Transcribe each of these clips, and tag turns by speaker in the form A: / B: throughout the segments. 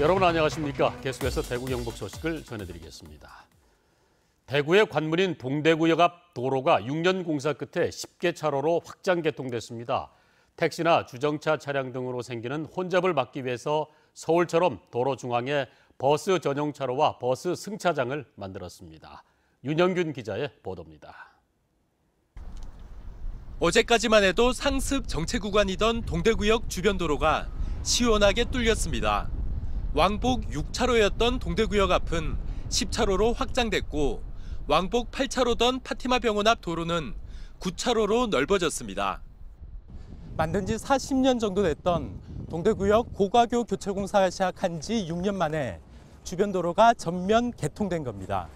A: 여러분 안녕하십니까? 계속해서 대구 경북 소식을 전해드리겠습니다. 대구의 관문인 동대구역 앞 도로가 6년 공사 끝에 10개 차로로 확장 개통됐습니다. 택시나 주정차 차량 등으로 생기는 혼잡을 막기 위해서 서울처럼 도로 중앙에 버스 전용 차로와 버스 승차장을 만들었습니다. 윤영균 기자의 보도입니다.
B: 어제까지만 해도 상습 정체 구간이던 동대구역 주변 도로가 시원하게 뚫렸습니다. 왕복 6차로였던 동대구역 앞은 10차로로 확장됐고 왕복 8차로던 파티마 병원 앞 도로는 9차로로 넓어졌습니다. 만든 지 40년 정도 됐던 동대구역 고가교 교체공사가 시작한 지 6년 만에 주변 도로가 전면 개통된 겁니다.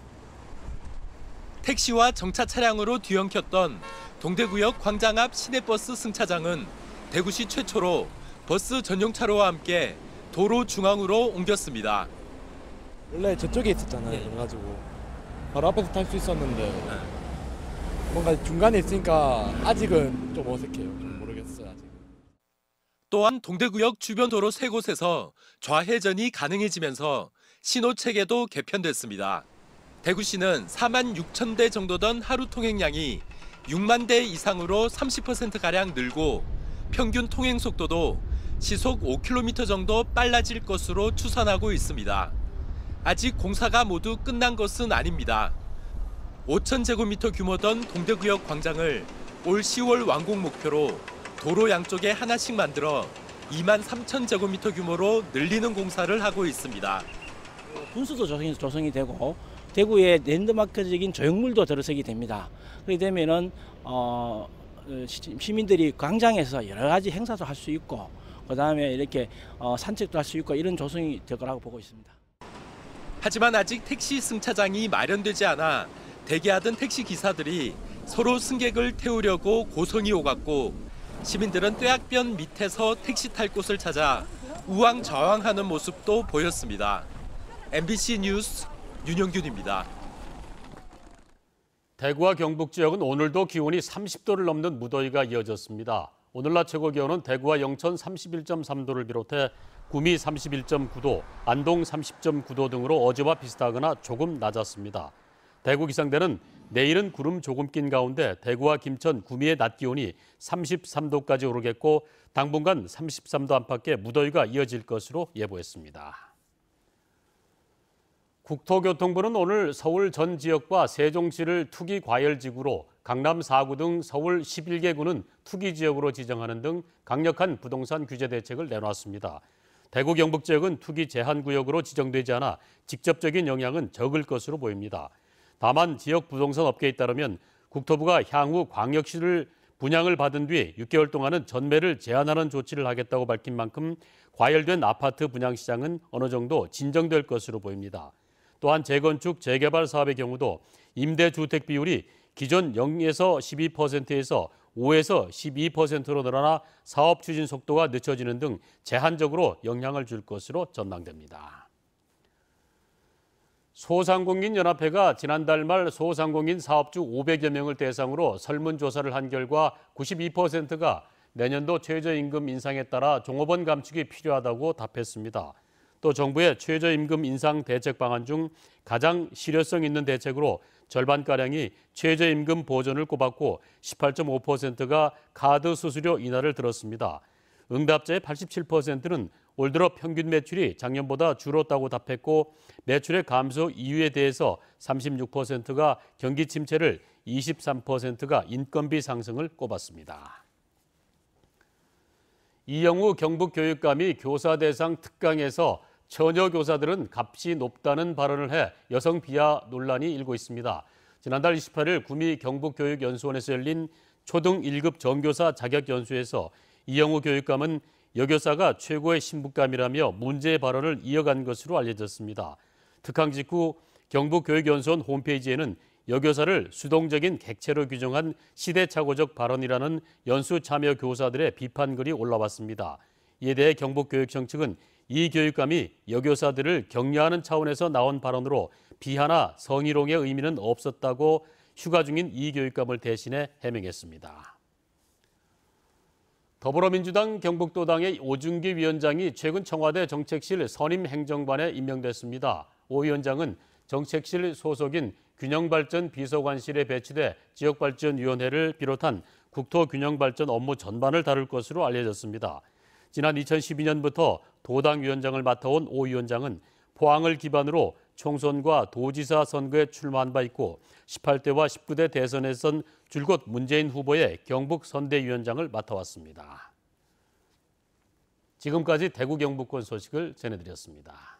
B: 택시와 정차 차량으로 뒤엉켰던 동대구역 광장 앞 시내버스 승차장은 대구시 최초로 버스 전용 차로와 함께 도로 중앙으로 옮겼습니다. 원래 저쪽에 있었잖아요. 네. 그래가지고 바로 앞에서 탈수 있었는데 네. 뭔가 중간에 있으니까 아직은 좀 어색해요. 모르겠어요. 아직. 또한 동대구역 주변 도로 세 곳에서 좌회전이 가능해지면서 신호 체계도 개편됐습니다. 대구시는 4만 6천 대 정도던 하루 통행량이 6만 대 이상으로 30% 가량 늘고 평균 통행 속도도 시속 5km 정도 빨라질 것으로 추산하고 있습니다. 아직 공사가 모두 끝난 것은 아닙니다. 5 0제곱미터 규모던 동대구역 광장을 올 10월 완공 목표로 도로 양쪽에 하나씩 만들어 2만 3 0제곱미터 규모로 늘리는 공사를 하고 있습니다. 분수도 조성이, 조성이 되고 대구의 랜드마크적인 조형물도 들어서게 됩니다. 그렇게 되면 어, 어 시민들이 광장에서 여러 가지 행사도 할 수 있고 그다음에 이렇게 어, 산책도 할 수 있고 이런 조성이 될 거라고 보고 있습니다. 하지만 아직 택시 승차장이 마련되지 않아 대기하던 택시 기사들이 서로 승객을 태우려고 고성이 오갔고 시민들은 떼악변 밑에서 택시 탈 곳을 찾아 우왕좌왕하는
A: 모습도 보였습니다. MBC 뉴스 윤영균입니다. 대구와 경북 지역은 오늘도 기온이 30도를 넘는 무더위가 이어졌습니다. 오늘 낮 최고 기온은 대구와 영천 31.3도를 비롯해 구미 31.9도, 안동 30.9도 등으로 어제와 비슷하거나 조금 낮았습니다. 대구 기상대는 내일은 구름 조금 낀 가운데 대구와 김천, 구미의 낮 기온이 33도까지 오르겠고 당분간 33도 안팎의 무더위가 이어질 것으로 예보했습니다. 국토교통부는 오늘 서울 전 지역과 세종시를 투기 과열지구로 강남 4구 등 서울 11개 구는 투기 지역으로 지정하는 등 강력한 부동산 규제 대책을 내놨습니다. 대구 경북 지역은 투기 제한 구역으로 지정되지 않아 직접적인 영향은 적을 것으로 보입니다. 다만 지역 부동산 업계에 따르면 국토부가 향후 광역시를 분양을 받은 뒤 6개월 동안은 전매를 제한하는 조치를 하겠다고 밝힌 만큼 과열된 아파트 분양 시장은 어느 정도 진정될 것으로 보입니다. 또한 재건축, 재개발 사업의 경우도 임대주택 비율이 기존 0에서 12%에서 5에서 12%로 늘어나 사업 추진 속도가 늦춰지는 등 제한적으로 영향을 줄 것으로 전망됩니다. 소상공인연합회가 지난달 말 소상공인 사업주 500여 명을 대상으로 설문조사를 한 결과 92%가 내년도 최저임금 인상에 따라 종업원 감축이 필요하다고 답했습니다. 또 정부의 최저임금 인상 대책 방안 중 가장 실효성 있는 대책으로 절반가량이 최저임금 보전을 꼽았고 18.5%가 카드 수수료 인하를 들었습니다. 응답자의 87%는 올 들어 평균 매출이 작년보다 줄었다고 답했고 매출의 감소 이유에 대해서 36%가 경기 침체를 23%가 인건비 상승을 꼽았습니다. 이영우 경북교육감이 교사 대상 특강에서 처녀 교사들은 값이 높다는 발언을 해 여성 비하 논란이 일고 있습니다. 지난달 28일 구미 경북교육연수원에서 열린 초등 1급 정교사 자격연수에서 이영호 교육감은 여교사가 최고의 신부감이라며 문제 의 발언을 이어간 것으로 알려졌습니다. 특강 직후 경북교육연수원 홈페이지에는 여교사를 수동적인 객체로 규정한 시대착오적 발언이라는 연수 참여 교사들의 비판글이 올라왔습니다. 이에 대해 경북교육청 측은 이 교육감이 여교사들을 격려하는 차원에서 나온 발언으로 비하나 성희롱의 의미는 없었다고 휴가 중인 이 교육감을 대신해 해명했습니다. 더불어민주당 경북도당의 오준기 위원장이 최근 청와대 정책실 선임 행정관에 임명됐습니다. 오 위원장은 정책실 소속인 균형발전 비서관실에 배치돼 지역발전위원회를 비롯한 국토균형발전 업무 전반을 다룰 것으로 알려졌습니다. 지난 2012년부터 도당 위원장을 맡아온 오 위원장은 포항을 기반으로 총선과 도지사 선거에 출마한 바 있고 18대와 19대 대선에선 줄곧 문재인 후보의 경북 선대위원장을 맡아왔습니다. 지금까지 대구 경북권 소식을 전해드렸습니다.